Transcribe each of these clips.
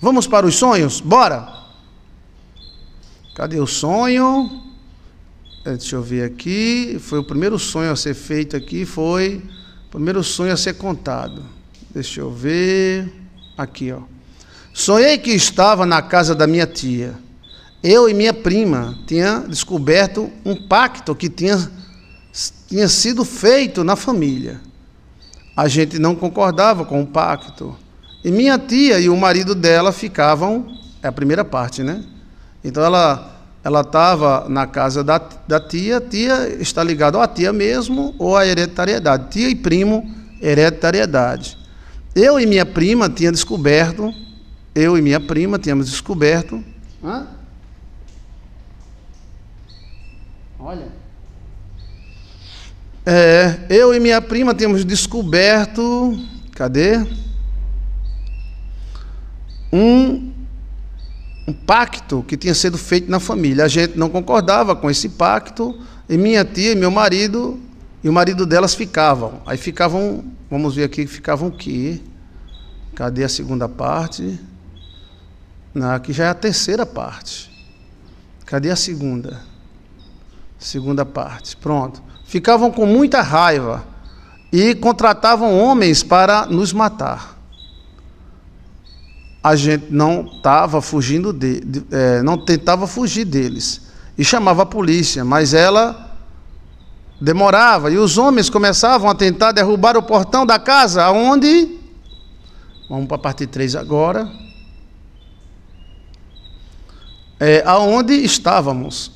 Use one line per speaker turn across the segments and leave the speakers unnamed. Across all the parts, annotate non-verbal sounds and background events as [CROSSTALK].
Vamos para os sonhos? Bora! Cadê o sonho? É, deixa eu ver aqui. Foi o primeiro sonho a ser feito aqui, foi o primeiro sonho a ser contado. Deixa eu ver. Aqui, ó. Sonhei que estava na casa da minha tia. Eu e minha prima tinha descoberto um pacto que tinha, tinha sido feito na família. A gente não concordava com o pacto e minha tia e o marido dela ficavam, é a primeira parte, né? Então ela ela estava na casa da, da tia, tia está ligada à tia mesmo ou à hereditariedade. Tia e primo, hereditariedade. Eu e minha prima tinha descoberto, eu e minha prima tínhamos descoberto. Hã? Olha. É, eu e minha prima tínhamos descoberto. Cadê? um, um pacto que tinha sido feito na família. A gente não concordava com esse pacto, e minha tia e meu marido e o marido delas ficavam. Aí ficavam, vamos ver aqui, ficavam o quê? Cadê a segunda parte? na aqui já é a terceira parte. Cadê a segunda? Segunda parte. Pronto. Ficavam com muita raiva e contratavam homens para nos matar a gente não estava fugindo de, de é, não tentava fugir deles e chamava a polícia, mas ela demorava e os homens começavam a tentar derrubar o portão da casa, aonde Vamos para a parte 3 agora. É, aonde estávamos.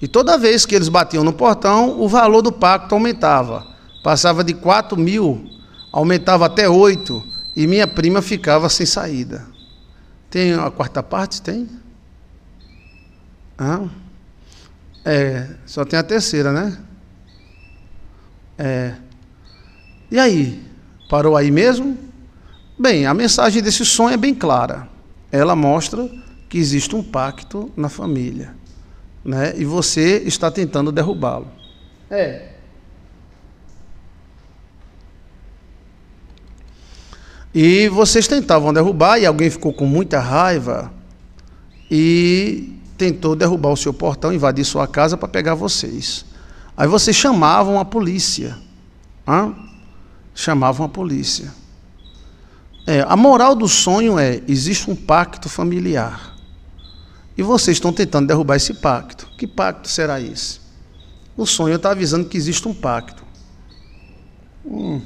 E toda vez que eles batiam no portão, o valor do pacto aumentava. Passava de 4 mil, aumentava até 8, e minha prima ficava sem saída. Tem a quarta parte? Tem? é, só tem a terceira, né? É. E aí? Parou aí mesmo? Bem, a mensagem desse sonho é bem clara. Ela mostra que existe um pacto na família, né? E você está tentando derrubá-lo. É. E vocês tentavam derrubar e alguém ficou com muita raiva e tentou derrubar o seu portão, invadir sua casa para pegar vocês. Aí vocês chamavam a polícia. Hã? Chamavam a polícia. É, a moral do sonho é: existe um pacto familiar. E vocês estão tentando derrubar esse pacto. Que pacto será esse? O sonho está avisando que existe um pacto. Hum.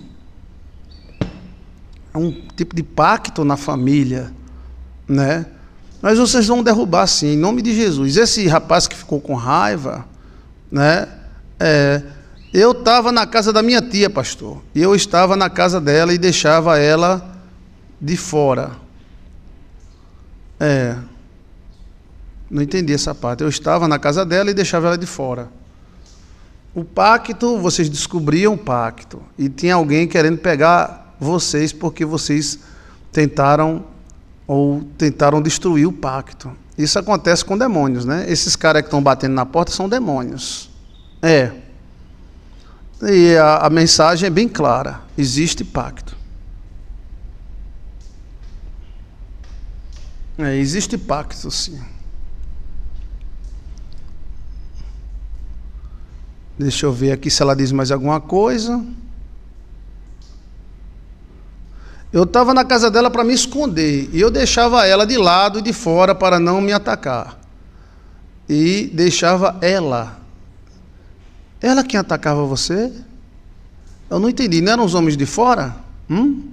É um tipo de pacto na família, né? Mas vocês vão derrubar sim, em nome de Jesus. Esse rapaz que ficou com raiva, né? É, eu estava na casa da minha tia, pastor. E eu estava na casa dela e deixava ela de fora. É. Não entendi essa parte. Eu estava na casa dela e deixava ela de fora. O pacto, vocês descobriam o pacto. E tinha alguém querendo pegar vocês porque vocês tentaram ou tentaram destruir o pacto. Isso acontece com demônios, né? Esses caras que estão batendo na porta são demônios. É. E a, a mensagem é bem clara: existe pacto. É, existe pacto, sim. Deixa eu ver aqui se ela diz mais alguma coisa. Eu estava na casa dela para me esconder e eu deixava ela de lado e de fora para não me atacar. E deixava ela. Ela quem atacava você? Eu não entendi, não eram os homens de fora? Hum?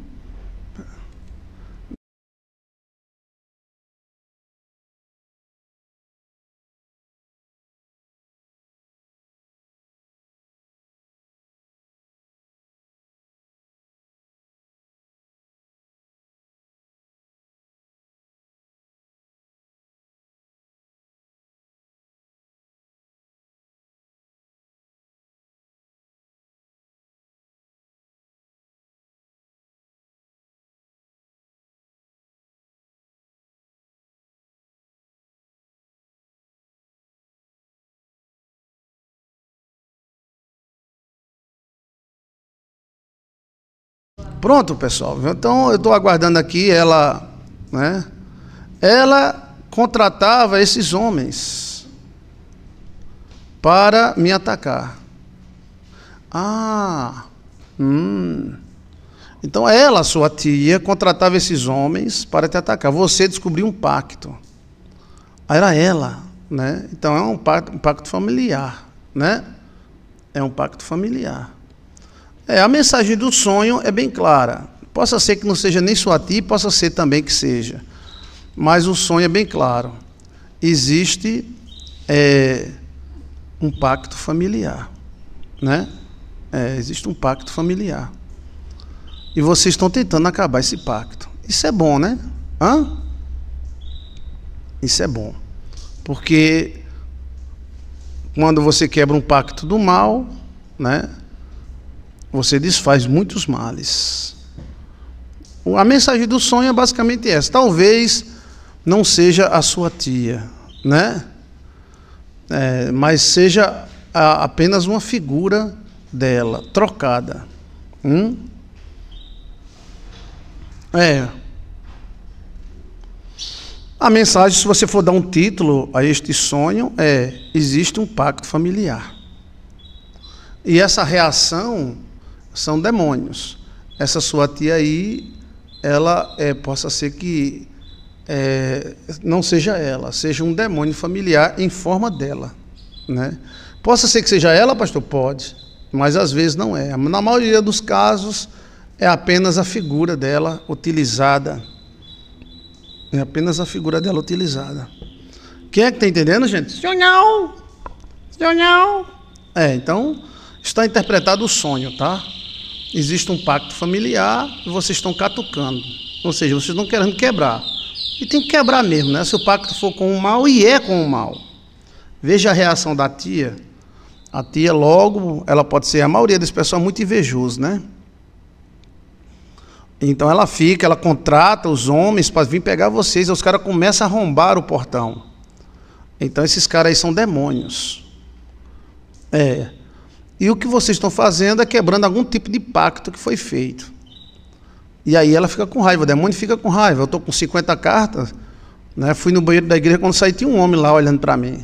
Pronto, pessoal. Então eu estou aguardando aqui ela, né? Ela contratava esses homens para me atacar. Ah, hum. Então ela, sua tia, contratava esses homens para te atacar. Você descobriu um pacto. Era ela, né? Então é um pacto, um pacto familiar, né? É um pacto familiar. É, a mensagem do sonho é bem clara. Possa ser que não seja nem ti, possa ser também que seja. Mas o sonho é bem claro. Existe é, um pacto familiar. Né? É, existe um pacto familiar. E vocês estão tentando acabar esse pacto. Isso é bom, né? Hã? Isso é bom. Porque quando você quebra um pacto do mal, né? você desfaz muitos males. A mensagem do sonho é basicamente essa. Talvez não seja a sua tia, né? É, mas seja a, apenas uma figura dela, trocada. Hum? É. A mensagem, se você for dar um título a este sonho, é: existe um pacto familiar. E essa reação são demônios. Essa sua tia aí, ela é, possa ser que é, não seja ela, seja um demônio familiar em forma dela. Né? Possa ser que seja ela, pastor? Pode, mas às vezes não é. Na maioria dos casos, é apenas a figura dela utilizada. É apenas a figura dela utilizada. Quem é que está entendendo, gente? Senhor não! Senhor não! É, então está interpretado o sonho, tá? Existe um pacto familiar e vocês estão catucando. Ou seja, vocês estão querendo quebrar. E tem que quebrar mesmo, né? Se o pacto for com o mal, e é com o mal. Veja a reação da tia. A tia, logo, ela pode ser, a maioria das pessoas, é muito invejoso, né? Então ela fica, ela contrata os homens para vir pegar vocês. E os caras começam a arrombar o portão. Então esses caras aí são demônios. É. E o que vocês estão fazendo é quebrando algum tipo de pacto que foi feito. E aí ela fica com raiva, o demônio fica com raiva. Eu estou com 50 cartas, né? fui no banheiro da igreja, quando saí tinha um homem lá olhando para mim.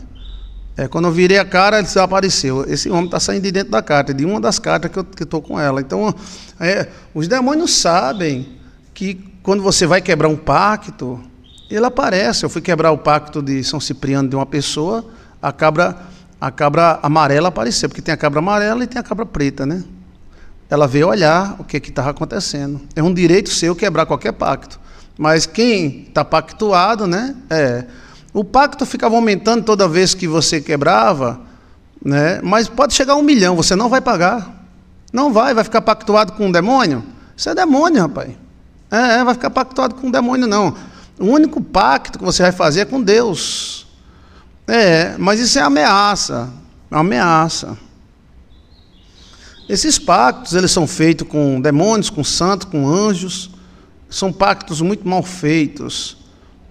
É, quando eu virei a cara, ele desapareceu. Esse homem está saindo de dentro da carta, de uma das cartas que eu estou com ela. Então, é, os demônios sabem que quando você vai quebrar um pacto, ele aparece. Eu fui quebrar o pacto de São Cipriano de uma pessoa, a cabra a cabra amarela apareceu, porque tem a cabra amarela e tem a cabra preta, né? Ela veio olhar o que é estava acontecendo. É um direito seu quebrar qualquer pacto. Mas quem está pactuado, né? É. O pacto ficava aumentando toda vez que você quebrava, né? mas pode chegar a um milhão, você não vai pagar. Não vai, vai ficar pactuado com um demônio? Isso é demônio, rapaz. É, é vai ficar pactuado com um demônio, não. O único pacto que você vai fazer é com Deus. É, mas isso é ameaça. É ameaça. Esses pactos, eles são feitos com demônios, com santos, com anjos. São pactos muito mal feitos,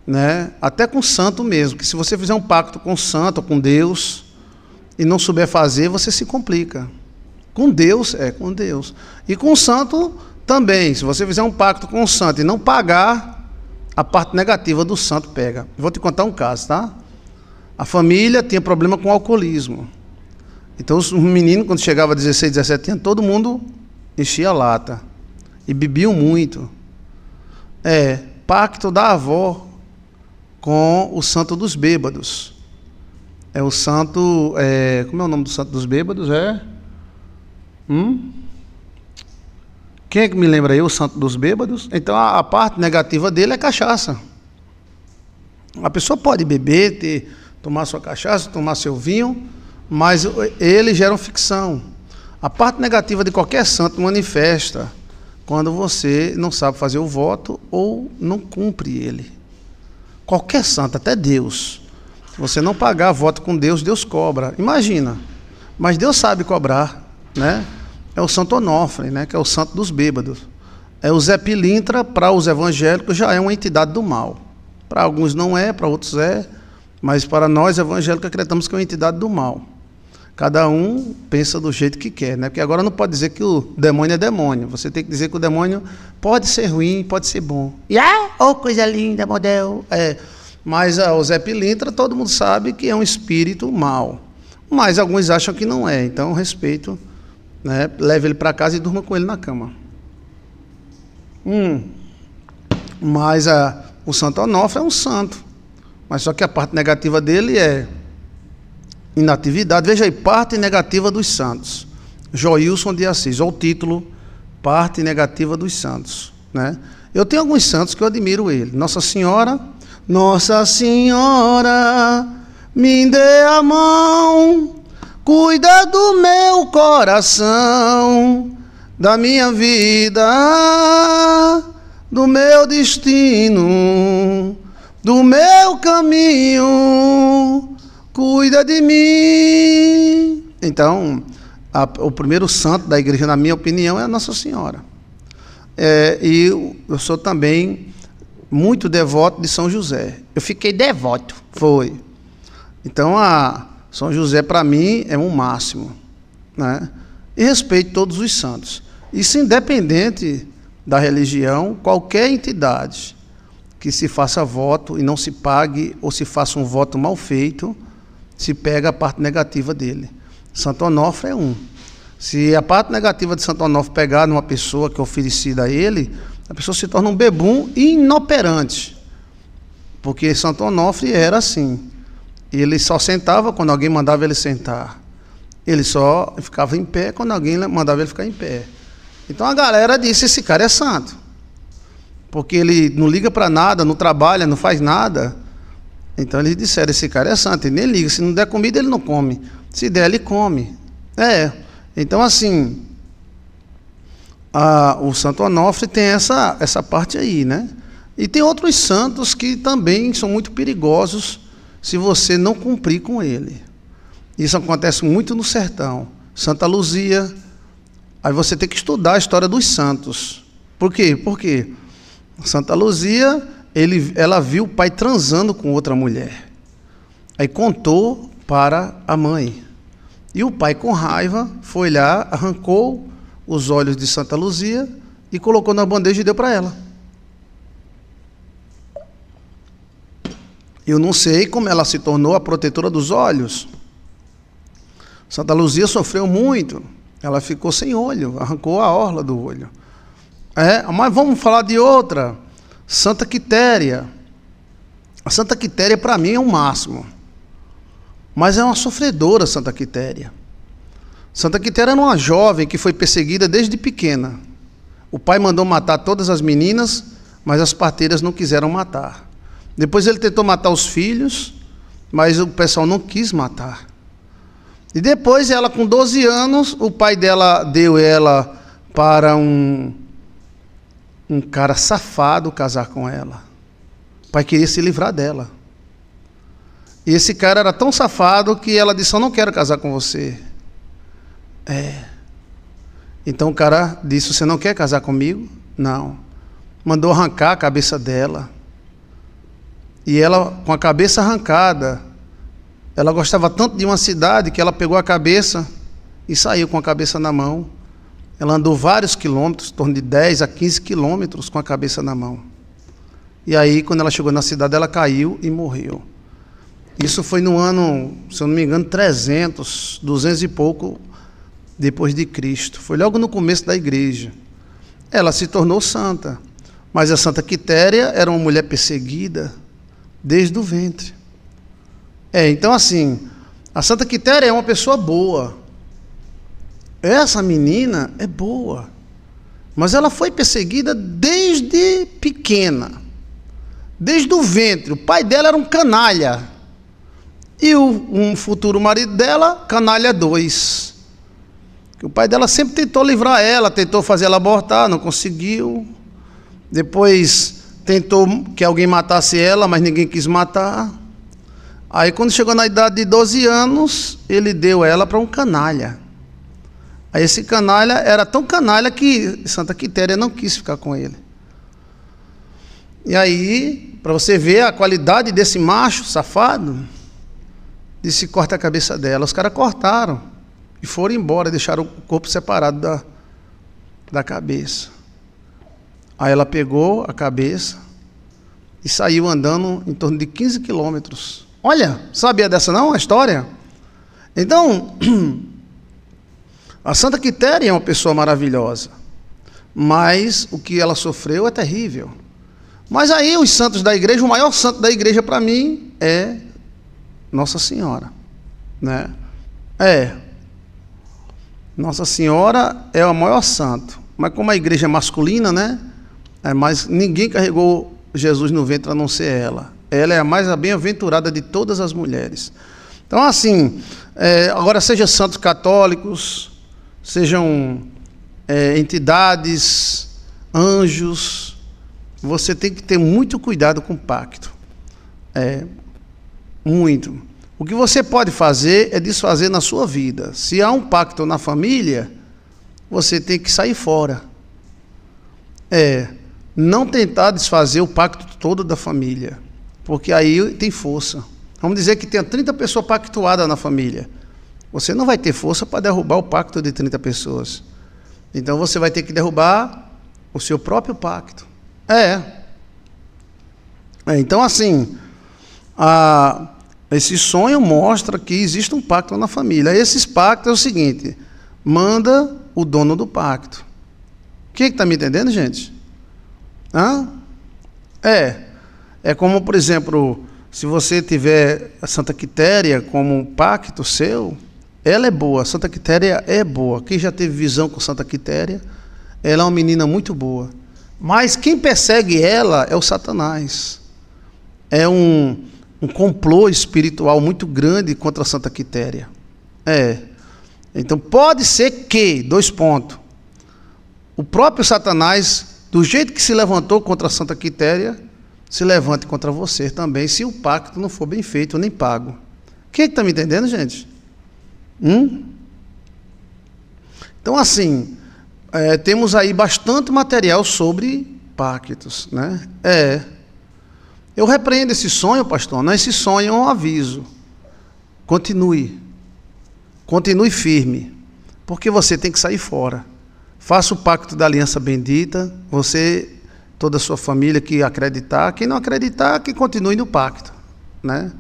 né? Até com santo mesmo, que se você fizer um pacto com santo, com Deus, e não souber fazer, você se complica. Com Deus, é, com Deus. E com santo também, se você fizer um pacto com santo e não pagar, a parte negativa do santo pega. Vou te contar um caso, tá? A família tinha problema com o alcoolismo. Então, os meninos, quando chegava a 16, 17 anos, todo mundo enchia a lata. E bebiam muito. É, pacto da avó com o santo dos bêbados. É o santo. É, como é o nome do santo dos bêbados? É. Hum? Quem é que me lembra aí o santo dos bêbados? Então a, a parte negativa dele é cachaça. A pessoa pode beber, ter tomar sua cachaça, tomar seu vinho, mas eles geram ficção. A parte negativa de qualquer santo manifesta quando você não sabe fazer o voto ou não cumpre ele. Qualquer santo, até Deus. Se você não pagar voto com Deus, Deus cobra. Imagina. Mas Deus sabe cobrar, né? É o Santo Onofre, né? Que é o santo dos bêbados. É o Zé Pilintra, para os evangélicos, já é uma entidade do mal. Para alguns não é, para outros é. Mas para nós evangélicos acreditamos que é uma entidade do mal. Cada um pensa do jeito que quer, né? Porque agora não pode dizer que o demônio é demônio. Você tem que dizer que o demônio pode ser ruim, pode ser bom. E yeah? oh coisa linda, modelo. É. Mas ah, o Zé Pilintra, todo mundo sabe que é um espírito mau. Mas alguns acham que não é. Então, respeito, né? Leve ele para casa e durma com ele na cama. Hum. Mas ah, o Santo Onofre é um santo. Mas só que a parte negativa dele é inatividade. Veja aí, parte negativa dos santos. Joilson de Assis, ou o título, parte negativa dos santos. Né? Eu tenho alguns santos que eu admiro ele. Nossa Senhora, Nossa Senhora, me dê a mão, cuida do meu coração, da minha vida, do meu destino do meu caminho, cuida de mim. Então, a, o primeiro santo da igreja, na minha opinião, é a Nossa Senhora. É, e eu, eu sou também muito devoto de São José. Eu fiquei devoto, foi. Então, a São José, para mim, é um máximo. Né? E respeito todos os santos. Isso independente da religião, qualquer entidade que se faça voto e não se pague ou se faça um voto mal feito, se pega a parte negativa dele. Santo Onofre é um. Se a parte negativa de Santo Onofre pegar numa pessoa que é oferecida a ele, a pessoa se torna um bebum inoperante. Porque Santo Onofre era assim. Ele só sentava quando alguém mandava ele sentar. Ele só ficava em pé quando alguém mandava ele ficar em pé. Então a galera disse: esse cara é santo porque ele não liga para nada, não trabalha, não faz nada. Então eles disseram: esse cara é santo, ele nem liga. Se não der comida, ele não come. Se der, ele come. É. Então, assim, a, o Santo Onofre tem essa, essa parte aí, né? E tem outros santos que também são muito perigosos se você não cumprir com ele. Isso acontece muito no sertão. Santa Luzia. Aí você tem que estudar a história dos santos. Por quê? Por quê? Porque Santa Luzia, ele, ela viu o pai transando com outra mulher. Aí contou para a mãe. E o pai, com raiva, foi lá, arrancou os olhos de Santa Luzia e colocou na bandeja e deu para ela. Eu não sei como ela se tornou a protetora dos olhos. Santa Luzia sofreu muito. Ela ficou sem olho, arrancou a orla do olho. É, mas vamos falar de outra. Santa Quitéria. A Santa Quitéria, para mim, é o um máximo. Mas é uma sofredora, Santa Quitéria. Santa Quitéria era uma jovem que foi perseguida desde pequena. O pai mandou matar todas as meninas, mas as parteiras não quiseram matar. Depois ele tentou matar os filhos, mas o pessoal não quis matar. E depois, ela com 12 anos, o pai dela deu ela para um, um cara safado casar com ela. O pai queria se livrar dela. E esse cara era tão safado que ela disse: Eu não quero casar com você. É. Então o cara disse: Você não quer casar comigo? Não. Mandou arrancar a cabeça dela. E ela, com a cabeça arrancada, ela gostava tanto de uma cidade que ela pegou a cabeça e saiu com a cabeça na mão ela andou vários quilômetros, em torno de 10 a 15 quilômetros, com a cabeça na mão. E aí, quando ela chegou na cidade, ela caiu e morreu. Isso foi no ano, se eu não me engano, 300, 200 e pouco depois de Cristo. Foi logo no começo da igreja. Ela se tornou santa, mas a Santa Quitéria era uma mulher perseguida desde o ventre. É, então assim, a Santa Quitéria é uma pessoa boa, essa menina é boa, mas ela foi perseguida desde pequena, desde o ventre. O pai dela era um canalha e o, um futuro marido dela, canalha 2. O pai dela sempre tentou livrar ela, tentou fazer ela abortar, não conseguiu. Depois tentou que alguém matasse ela, mas ninguém quis matar. Aí, quando chegou na idade de 12 anos, ele deu ela para um canalha. Aí ah, esse canalha era tão canalha que Santa Quitéria não quis ficar com ele. E aí, para você ver a qualidade desse macho safado, disse: corta a cabeça dela. Os caras cortaram e foram embora, deixaram o corpo separado da, da cabeça. Aí ela pegou a cabeça e saiu andando em torno de 15 quilômetros. Olha, sabia dessa não, a história? Então, [CLEARS THROAT] A Santa Quitéria é uma pessoa maravilhosa, mas o que ela sofreu é terrível. Mas aí os santos da igreja, o maior santo da igreja para mim é Nossa Senhora, né? É. Nossa Senhora é o maior santo, mas como a igreja é masculina, né? É, mas ninguém carregou Jesus no ventre a não ser ela. Ela é a mais bem-aventurada de todas as mulheres. Então, assim, é, agora seja santos católicos, sejam é, entidades, anjos, você tem que ter muito cuidado com o pacto. É, muito. O que você pode fazer é desfazer na sua vida. Se há um pacto na família, você tem que sair fora. É, não tentar desfazer o pacto todo da família, porque aí tem força. Vamos dizer que tem 30 pessoas pactuadas na família. Você não vai ter força para derrubar o pacto de 30 pessoas. Então você vai ter que derrubar o seu próprio pacto. É. é então, assim, a, esse sonho mostra que existe um pacto na família. Esses pactos é o seguinte: manda o dono do pacto. Quem é está me entendendo, gente? Hã? É. É como, por exemplo, se você tiver a Santa Quitéria como um pacto seu, ela é boa, Santa Quitéria é boa. Quem já teve visão com Santa Quitéria, ela é uma menina muito boa. Mas quem persegue ela é o Satanás. É um, um complô espiritual muito grande contra Santa Quitéria. É. Então pode ser que, dois pontos, o próprio Satanás, do jeito que se levantou contra Santa Quitéria, se levante contra você também, se o pacto não for bem feito nem pago. Quem é está me entendendo, gente? Hum? Então, assim, é, temos aí bastante material sobre pactos, né? É. Eu repreendo esse sonho, pastor. Não, esse sonho é um aviso. Continue. Continue firme. Porque você tem que sair fora. Faça o pacto da aliança bendita. Você, toda a sua família que acreditar. Quem não acreditar, que continue no pacto. Né?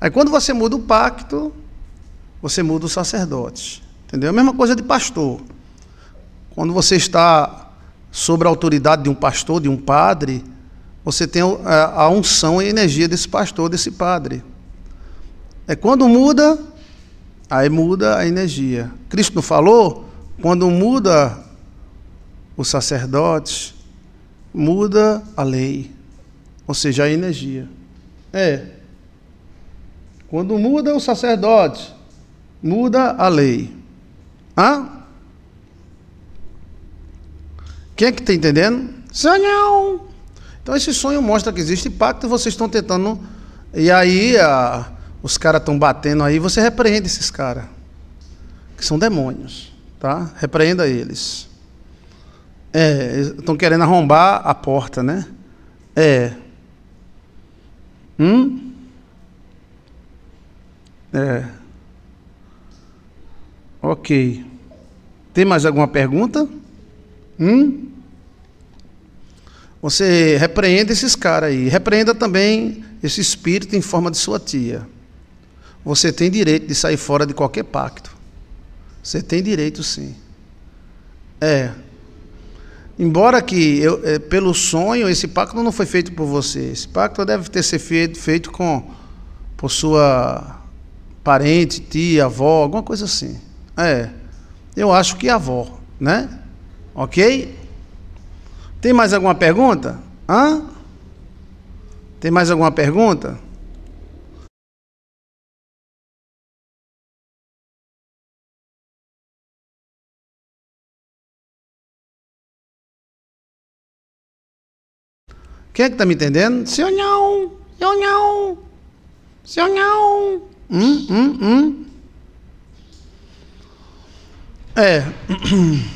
Aí quando você muda o pacto, você muda os sacerdotes. Entendeu? É a mesma coisa de pastor. Quando você está sobre a autoridade de um pastor, de um padre, você tem é, a unção e a energia desse pastor, desse padre. É quando muda, aí muda a energia. Cristo não falou? Quando muda os sacerdotes, muda a lei, ou seja, a energia. É. Quando muda o sacerdote, muda a lei. Hã? Quem é que está entendendo? Sonhão. Então esse sonho mostra que existe pacto e vocês estão tentando. E aí a, os caras estão batendo aí, você repreende esses caras. Que são demônios. Tá? Repreenda eles. É, estão querendo arrombar a porta, né? É. Hum? É. Ok. Tem mais alguma pergunta? Hum? Você repreenda esses caras aí. Repreenda também esse espírito em forma de sua tia. Você tem direito de sair fora de qualquer pacto. Você tem direito, sim. É. Embora que, eu, é, pelo sonho, esse pacto não foi feito por você. Esse pacto deve ter sido feito, feito com por sua parente, tia, avó, alguma coisa assim. É. Eu acho que é avó, né? Ok? Tem mais alguma pergunta? Hã? Tem mais alguma pergunta? Quem é que está me entendendo? Senhor não, senhor não, senhor não. Hum, hum, hum. É. [CLEARS THROAT]